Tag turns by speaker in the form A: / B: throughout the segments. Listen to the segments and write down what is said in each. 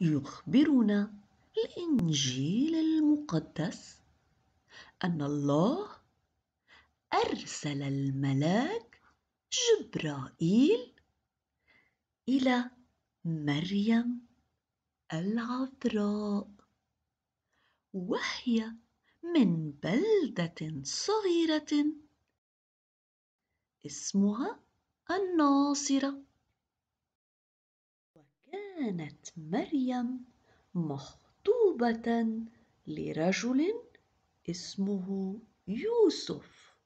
A: يخبرنا الانجيل المقدس ان الله ارسل الملاك جبرائيل الى مريم العذراء وهي من بلده صغيره اسمها الناصره كانت مريم مخطوبة لرجل اسمه يوسف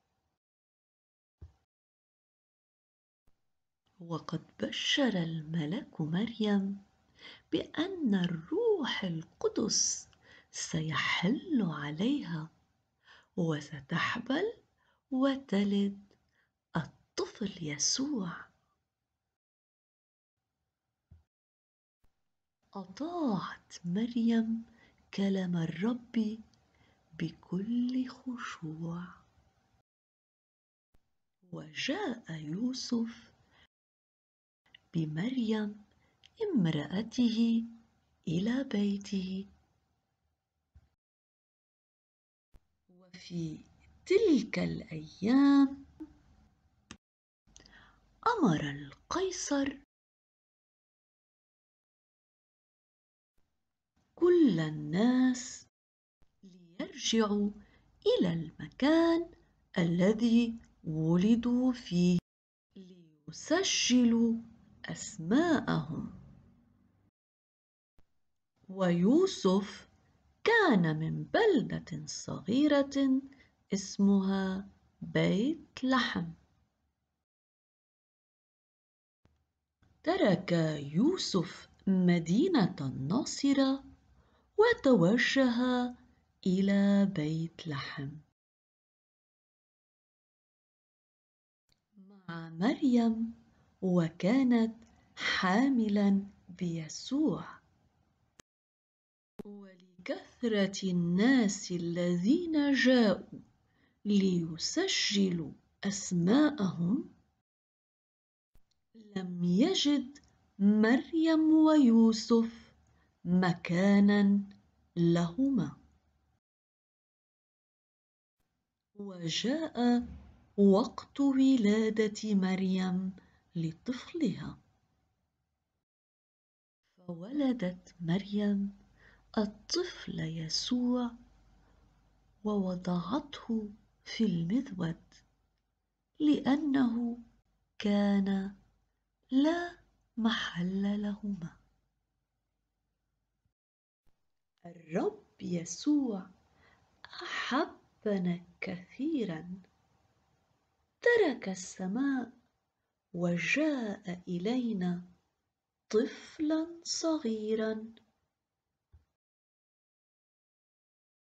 A: وقد بشر الملك مريم بان الروح القدس سيحل عليها وستحبل وتلد الطفل يسوع أطاعت مريم كلام الرب بكل خشوع وجاء يوسف بمريم امرأته إلى بيته وفي تلك الأيام أمر القيصر كل الناس ليرجعوا إلى المكان الذي ولدوا فيه ليسجلوا أسماءهم ويوسف كان من بلدة صغيرة اسمها بيت لحم ترك يوسف مدينة الناصرة وتوجه إلى بيت لحم مع مريم وكانت حاملا بيسوع ولكثرة الناس الذين جاءوا ليسجلوا أسماءهم لم يجد مريم ويوسف مكانا لهما وجاء وقت ولادة مريم لطفلها فولدت مريم الطفل يسوع ووضعته في المذود لأنه كان لا محل لهما الرب يسوع أحبنا كثيرا ترك السماء وجاء إلينا طفلا صغيرا